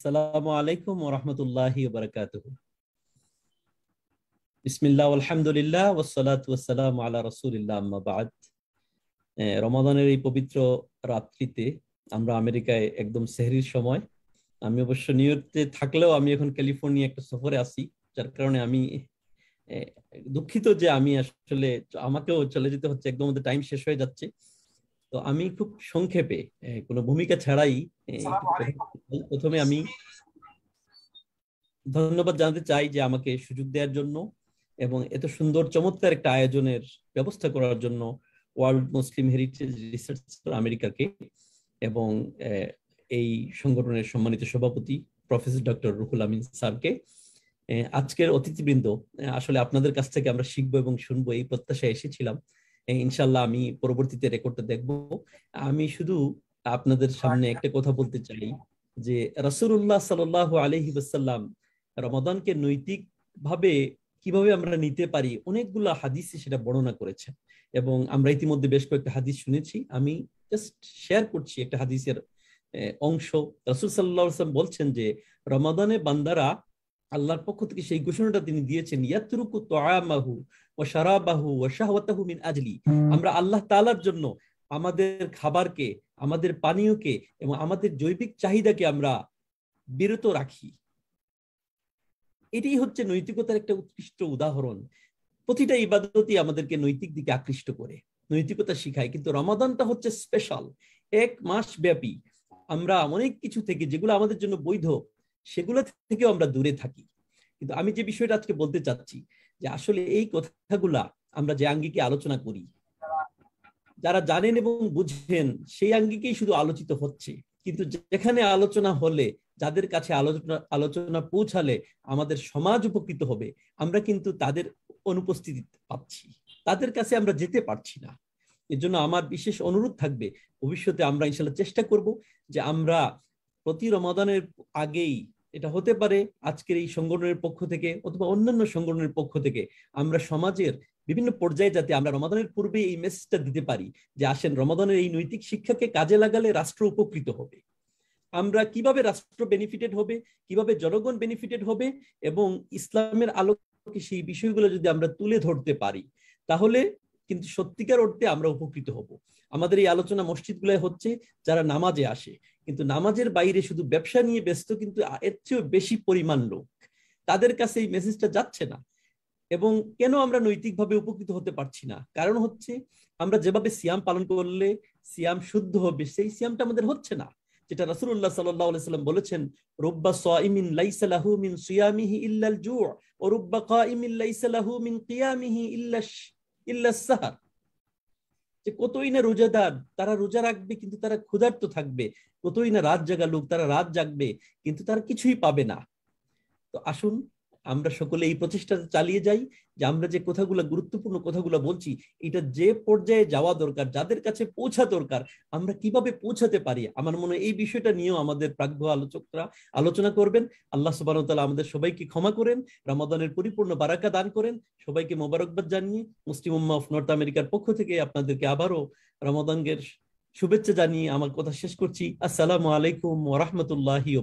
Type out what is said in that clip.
আসসালামু আলাইকুম বিসমিল্লাহ আলহামদুলিল্লাহ রমাদানের এই পবিত্র রাত্রিতে আমরা আমেরিকায় একদম সেহরির সময় আমি অবশ্য নিউ থাকলেও আমি এখন ক্যালিফোর্নিয়া একটা সফরে আছি যার কারণে আমি দুঃখিত যে আমি আসলে আমাকেও চলে যেতে হচ্ছে একদম টাইম শেষ হয়ে যাচ্ছে তো আমি খুব সংক্ষেপে কোনো ভূমিকা ছাড়াই প্রথমে আমি ধন্যবাদ জানাতে চাই যে আমাকে সুযোগ দেওয়ার জন্য এবং এত সুন্দর চমৎকার একটা আয়োজনের ব্যবস্থা করার জন্য ওয়ার্ল্ড মুসলিম হেরিটেজ রিসার্চ আমেরিকাকে এবং এই সংগঠনের সম্মানিত সভাপতি প্রফেসর ডক্টর রুহুল আমিন স্যারকে আজকের অতিথিবৃন্দ আসলে আপনাদের কাছ থেকে আমরা শিখবো এবং শুনবো এই প্রত্যাশায় এসেছিলাম ইনশাল্লাহ আমি পরবর্তীতে রেকর্ডটা দেখব আমি শুধু আপনাদের সামনে আচ্ছা। একটা কথা বলতে চাই যে রসুল্লাহ সাল আলহি বাসাল্লাম রমাদানকে ভাবে কিভাবে আমরা নিতে পারি অনেকগুলা হাদিস সেটা বর্ণনা করেছেন এবং আমরা ইতিমধ্যে বেশ কয়েকটা হাদিস শুনেছি আমি জাস্ট শেয়ার করছি একটা হাদিসের অংশ রসুল সাল্লাহাম বলছেন যে রমাদানে বান্দারা আল্লাহর পক্ষ থেকে সেই ঘোষণাটা তিনি দিয়েছেন ইয়াতরুকু তোয়ামাহু ও সারাবাহু ও শাহওয়াতাহু মিন আজলি আমরা আল্লাহ তালার জন্য আমাদের খাবারকে আমাদের পানীয়কে এবং আমাদের জৈবিক চাহিদাকে আমরা বিরত রাখি এটাই হচ্ছে নৈতিকতার একটা উৎকৃষ্ট উদাহরণ প্রতিটা ইবাদতই আমাদেরকে নৈতিক দিকে আকৃষ্ট করে নৈতিকতা শিখায় কিন্তু রমাদানটা হচ্ছে স্পেশাল এক মাস ব্যাপী আমরা অনেক কিছু থেকে যেগুলো আমাদের জন্য বৈধ সেগুলো থেকেও আমরা দূরে থাকি কিন্তু আমি যে বিষয়টা আজকে বলতে চাচ্ছি যে আসলে এই কথাগুলা আমরা যে আঙ্গিকে আলোচনা করি যারা জানেন এবং বুঝেন সেই আঙ্গিকেই শুধু আলোচিত হচ্ছে কিন্তু যেখানে আলোচনা হলে যাদের কাছে আলোচনা আলোচনা পৌঁছালে আমাদের সমাজ উপকৃত হবে আমরা কিন্তু তাদের অনুপস্থিতি পাচ্ছি তাদের কাছে আমরা যেতে পারছি না এর জন্য আমার বিশেষ অনুরোধ থাকবে ভবিষ্যতে আমরা ইনশাল্লাহ চেষ্টা করব যে আমরা প্রতি রমাদানের আগেই এটা হতে পারে আজকের এই সংগঠনের পক্ষ থেকে অথবা অন্যান্য সংগঠনের পক্ষ থেকে আমরা সমাজের বিভিন্ন পর্যায়ে যাতে আমরা রমাদানের পূর্বে এই মেসেজটা দিতে পারি যে আসেন রমাদানের এই নৈতিক শিক্ষাকে কাজে লাগালে রাষ্ট্র উপকৃত হবে আমরা কিভাবে রাষ্ট্র বেনিফিটেড হবে কিভাবে জনগণ বেনিফিটেড হবে এবং ইসলামের আলোকে সেই বিষয়গুলো যদি আমরা তুলে ধরতে পারি তাহলে কিন্তু সত্যিকার অর্থে আমরা উপকৃত হব আমাদের এই আলোচনা মসজিদগুলোয় হচ্ছে যারা নামাজে আসে কিন্তু নামাজের বাইরে শুধু ব্যবসা নিয়ে ব্যস্ত কিন্তু এর চেয়েও বেশি পরিমাণ লোক তাদের কাছে এই মেসেজটা যাচ্ছে না এবং কেন আমরা নৈতিকভাবে উপকৃত হতে পারছি না কারণ হচ্ছে আমরা যেভাবে সিয়াম পালন করলে সিয়াম শুদ্ধ হবে সেই সিয়ামটা আমাদের হচ্ছে না যেটা রাসুল্লাহ সাল্লাম বলেছেন লাইসালাহু মিন সিয়ামিহি ইল্লাল জু ও রুব্বা কাইমিন লাইসালাহু মিন কিয়ামিহি ইল্লাস সাহার যে কতই না রোজাদার তারা রোজা রাখবে কিন্তু তারা ক্ষুধার্ত থাকবে কতই না রাত জাগা লোক তারা রাত জাগবে কিন্তু তারা কিছুই পাবে না তো আসুন আমরা সকলে এই প্রচেষ্টা চালিয়ে যাই যে আমরা যে কথাগুলো গুরুত্বপূর্ণ কথাগুলো বলছি এটা যে পর্যায়ে যাওয়া দরকার যাদের কাছে পৌঁছা দরকার আমরা কিভাবে পৌঁছাতে পারি আমার মনে এই বিষয়টা নিয়েও আমাদের প্রাগ্য আলোচকরা আলোচনা করবেন আল্লাহ সুবাহ তালা আমাদের সবাইকে ক্ষমা করেন রামাদানের পরিপূর্ণ বারাকা দান করেন সবাইকে মোবারকবাদ জানিয়ে মুসলিম উম্মা অফ নর্থ আমেরিকার পক্ষ থেকে আপনাদেরকে আবারও রামাদানের শুভেচ্ছা জানিয়ে আমার কথা শেষ করছি আসসালামু আলাইকুম ওরহমতুল্লাহ